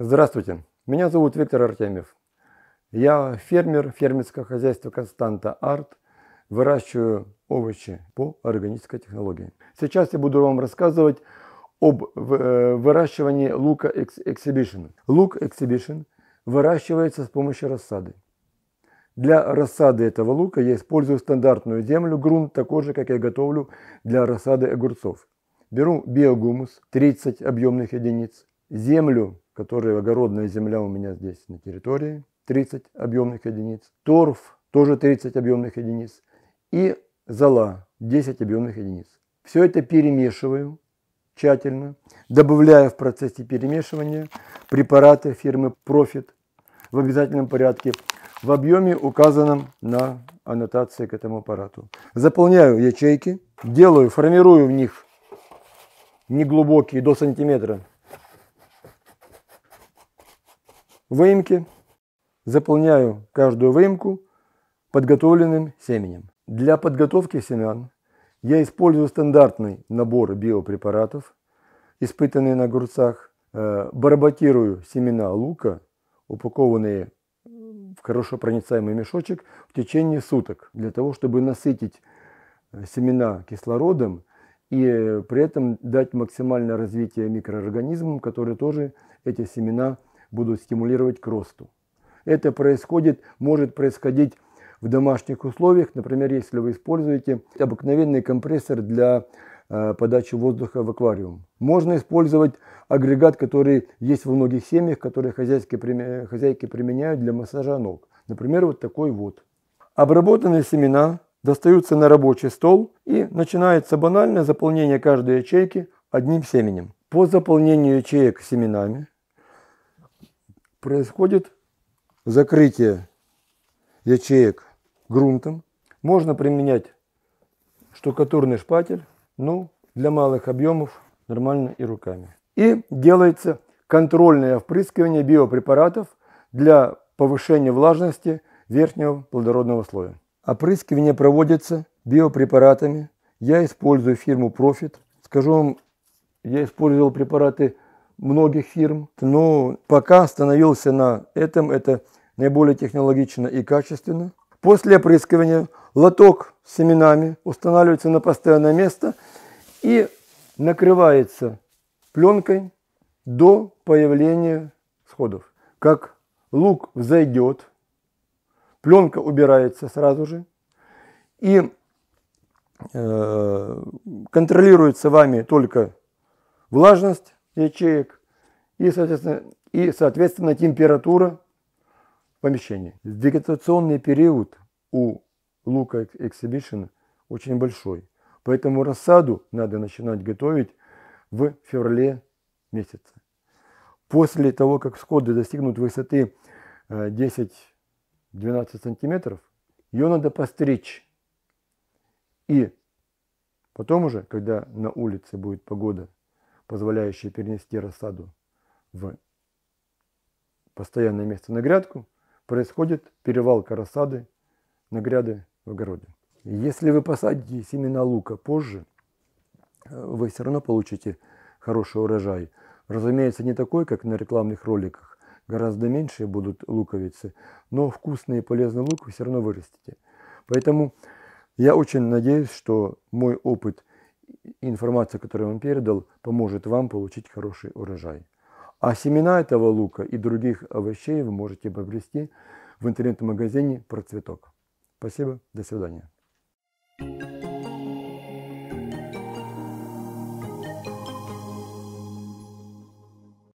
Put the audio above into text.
Здравствуйте, меня зовут Виктор Артемьев. Я фермер фермерского хозяйства Константа Арт. Выращиваю овощи по органической технологии. Сейчас я буду вам рассказывать об э, выращивании лука Exhibition. Лук Exhibition выращивается с помощью рассады. Для рассады этого лука я использую стандартную землю, грунт такой же, как я готовлю для рассады огурцов. Беру биогумус 30 объемных единиц, землю которые огородная земля у меня здесь на территории, 30 объемных единиц, торф тоже 30 объемных единиц и зола 10 объемных единиц. Все это перемешиваю тщательно, добавляя в процессе перемешивания препараты фирмы Profit в обязательном порядке в объеме, указанном на аннотации к этому аппарату. Заполняю ячейки, делаю, формирую в них неглубокие до сантиметра выемки, заполняю каждую выемку подготовленным семенем. Для подготовки семян я использую стандартный набор биопрепаратов, испытанные на огурцах, э, барботирую семена лука, упакованные в хорошо проницаемый мешочек в течение суток, для того, чтобы насытить э, семена кислородом и э, при этом дать максимальное развитие микроорганизмам, которые тоже эти семена будут стимулировать к росту. Это происходит, может происходить в домашних условиях, например, если вы используете обыкновенный компрессор для э, подачи воздуха в аквариум. Можно использовать агрегат, который есть во многих семьях, которые хозяйки, хозяйки применяют для массажа ног. Например, вот такой вот. Обработанные семена достаются на рабочий стол и начинается банальное заполнение каждой ячейки одним семенем. По заполнению ячеек семенами происходит закрытие ячеек грунтом. Можно применять штукатурный шпатель, ну, для малых объемов нормально и руками. И делается контрольное впрыскивание биопрепаратов для повышения влажности верхнего плодородного слоя. Опрыскивание проводится биопрепаратами. Я использую фирму Profit. Скажу вам, я использовал препараты многих фирм. Но ну, пока остановился на этом, это наиболее технологично и качественно. После опрыскивания лоток с семенами устанавливается на постоянное место и накрывается пленкой до появления сходов. Как лук взойдет, пленка убирается сразу же и э, контролируется вами только влажность, ячеек и, соответственно, и, соответственно температура помещения Вегетационный период у лука эксибишн очень большой, поэтому рассаду надо начинать готовить в феврале месяце. После того, как всходы достигнут высоты 10-12 э, сантиметров, ее надо постричь. И потом уже, когда на улице будет погода позволяющее перенести рассаду в постоянное место на грядку, происходит перевалка рассады на гряды в огороде. Если вы посадите семена лука позже, э, вы все равно получите хороший урожай. Разумеется, не такой, как на рекламных роликах. Гораздо меньше будут луковицы, но вкусный и полезный лук вы все равно вырастите. Поэтому я очень надеюсь, что мой опыт информация, которую он передал, поможет вам получить хороший урожай. А семена этого лука и других овощей вы можете приобрести в интернет-магазине «Процветок». Спасибо, до свидания.